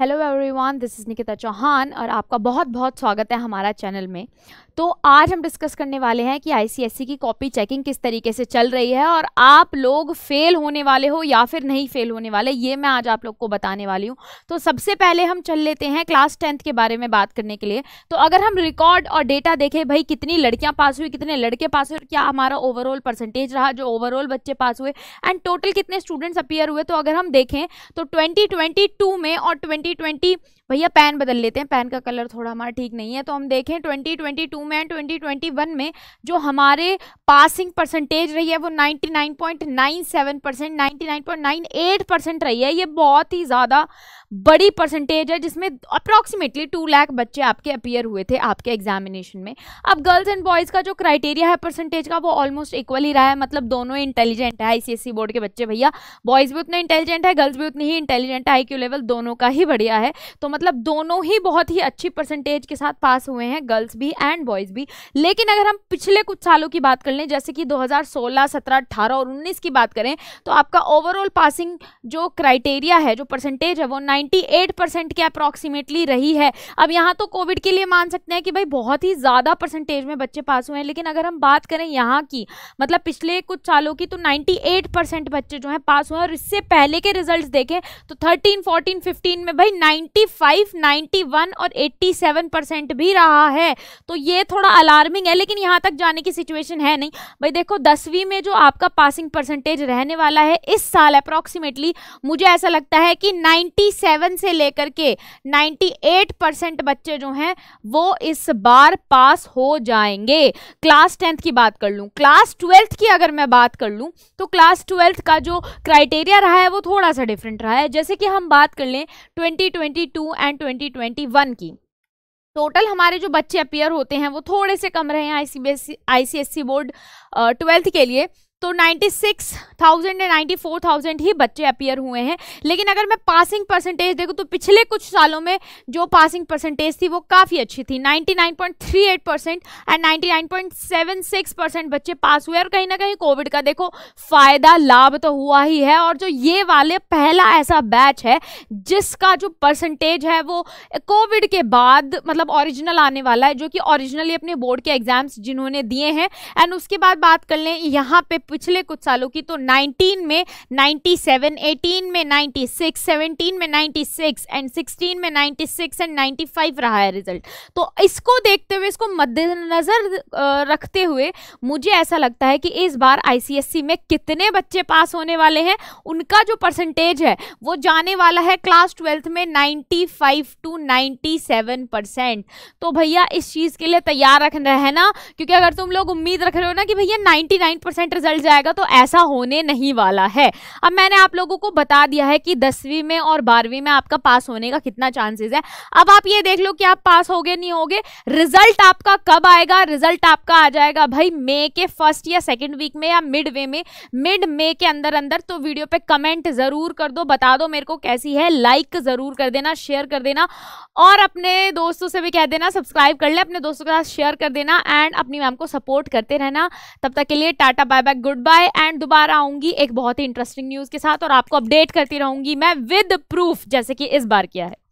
hello everyone this is Nikita Chauhan और आपका बहुत बहुत स्वागत है हमारा चैनल में तो आज हम डिस्कस करने वाले हैं कि आईसीएससी की कॉपी चेकिंग किस तरीके से चल रही है और आप लोग फेल होने वाले हो या फिर नहीं फेल होने वाले ये मैं आज आप लोग को बताने वाली हूँ तो सबसे पहले हम चल लेते हैं क्लास टेंथ के बारे में बात करने के लिए तो अगर हम रिकॉर्ड और डेटा देखें भाई कितनी लड़कियाँ पास हुई कितने लड़के पास हुए क्या हमारा ओवरऑल परसेंटेज रहा जो ओवरऑल बच्चे पास हुए एंड टोटल कितने स्टूडेंट्स अपियर हुए तो अगर हम देखें तो ट्वेंटी में और ट्वेंटी 2020 भैया पैन बदल लेते हैं पैन का कलर थोड़ा हमारा ठीक नहीं है तो हम देखें 2022 में एंड 2021 में जो हमारे पासिंग परसेंटेज रही है वो 99.97 परसेंट 99.98 परसेंट रही है ये बहुत ही ज़्यादा बड़ी परसेंटेज है जिसमें अप्रॉक्सीमेटली टू लाख बच्चे आपके अपियर हुए थे आपके एग्जामिनेशन में अब गर्ल्स एंड बॉयज़ का जो क्राइटेरिया है परसेंटेज का वो ऑलमोस्ट इक्वल ही रहा है मतलब दोनों इंटेलिजेंट है आई बोर्ड के बच्चे भैया बॉयज़ भी उतने इंटेलिजेंट है गर्ल्स भी उतनी ही इंटेलिजेंट है आई लेवल दोनों का ही बढ़िया है तो मतलब दोनों ही बहुत ही अच्छी परसेंटेज के साथ पास हुए हैं गर्ल्स भी एंड बॉयज़ भी लेकिन अगर हम पिछले कुछ सालों की बात कर लें जैसे कि 2016, 17, 18 और 19 की बात करें तो आपका ओवरऑल पासिंग जो क्राइटेरिया है जो परसेंटेज है वो 98 परसेंट के अप्रॉक्सीमेटली रही है अब यहाँ तो कोविड के लिए मान सकते हैं कि भाई बहुत ही ज़्यादा परसेंटेज में बच्चे पास हुए हैं लेकिन अगर हम बात करें यहाँ की मतलब पिछले कुछ सालों की तो नाइन्टी परसेंट बच्चे जो हैं पास हुए हैं और इससे पहले के रिजल्ट देखें तो थर्टीन फोर्टीन फिफ्टीन में भाई 95 फाइव नाइन्टी और 87 परसेंट भी रहा है तो ये थोड़ा अलार्मिंग है लेकिन यहाँ तक जाने की सिचुएशन है नहीं भाई देखो दसवीं में जो आपका पासिंग परसेंटेज रहने वाला है इस साल अप्रॉक्सीमेटली मुझे ऐसा लगता है कि 97 से लेकर के 98 परसेंट बच्चे जो हैं वो इस बार पास हो जाएंगे क्लास टेंथ की बात कर लूँ क्लास ट्वेल्थ की अगर मैं बात कर लूँ तो क्लास ट्वेल्थ का जो क्राइटेरिया रहा है वो थोड़ा सा डिफरेंट रहा है जैसे कि हम बात कर लें 2022 ट्वेंटी टू एंड 2021 की टोटल हमारे जो बच्चे अपियर होते हैं वो थोड़े से कम रहे हैं आई सी बोर्ड ट्वेल्थ के लिए तो 96,000 एंड 94,000 ही बच्चे अपियर हुए हैं लेकिन अगर मैं पासिंग परसेंटेज देखूँ तो पिछले कुछ सालों में जो पासिंग परसेंटेज थी वो काफ़ी अच्छी थी 99.38 परसेंट एंड 99.76 परसेंट बच्चे पास हुए और कहीं ना कहीं कोविड का देखो फ़ायदा लाभ तो हुआ ही है और जो ये वाले पहला ऐसा बैच है जिसका जो परसेंटेज है वो कोविड के बाद मतलब ऑरिजिनल आने वाला है जो कि ऑरिजिनली अपने बोर्ड के एग्ज़ाम्स जिन्होंने दिए हैं एंड उसके बाद बात कर लें यहाँ पे पिछले कुछ सालों की तो 19 में 97, 18 में 96, 17 में 96 एंड 16 में 96 एंड 95 रहा है रिजल्ट तो इसको देखते हुए इसको मद्देनजर रखते हुए मुझे ऐसा लगता है कि इस बार आईसीएससी में कितने बच्चे पास होने वाले हैं उनका जो परसेंटेज है वो जाने वाला है क्लास ट्वेल्थ में नाइन्टी टू नाइन्टी परसेंट तो भैया इस चीज़ के लिए तैयार रखना है ना क्योंकि अगर तुम लोग उम्मीद रख रहे हो ना कि भैया 99 परसेंट रिजल्ट निकल जाएगा तो ऐसा होने नहीं वाला है अब मैंने आप लोगों को बता दिया है कि दसवीं में और बारहवीं में आपका पास होने का कितना चांसेस है अब आप ये देख लो कि आप पास हो नहीं हो रिजल्ट आपका कब आएगा रिजल्ट आपका आ जाएगा भाई मे के फर्स्ट या सेकेंड वीक में या मिड वे में मिड मे के अंदर अंदर तो वीडियो पे कमेंट जरूर कर दो बता दो मेरे को कैसी है लाइक जरूर कर देना शेयर कर देना और अपने दोस्तों से भी कह देना सब्सक्राइब कर ले अपने दोस्तों के साथ शेयर कर देना एंड अपनी मैम को सपोर्ट करते रहना तब तक के लिए tata bye bye goodbye and दोबारा आऊंगी एक बहुत ही इंटरेस्टिंग न्यूज़ के साथ और आपको अपडेट करती रहूंगी मैं विद प्रूफ जैसे कि इस बार किया है